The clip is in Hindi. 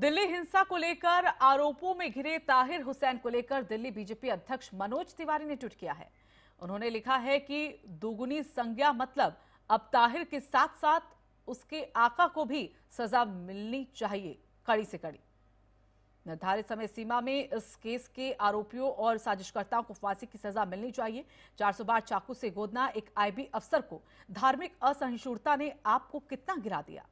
दिल्ली हिंसा को लेकर आरोपों में घिरे ताहिर हुसैन को लेकर दिल्ली बीजेपी अध्यक्ष मनोज तिवारी ने ट्वीट किया है उन्होंने लिखा है कि दुगुनी संज्ञा मतलब अब ताहिर के साथ साथ उसके आका को भी सजा मिलनी चाहिए कड़ी से कड़ी निर्धारित समय सीमा में इस केस के आरोपियों और साजिशकर्ताओं को फांसी की सजा मिलनी चाहिए चार सौ बार चाकू से गोदना एक आईबी अफसर को धार्मिक असहिष्णुता ने आपको कितना गिरा दिया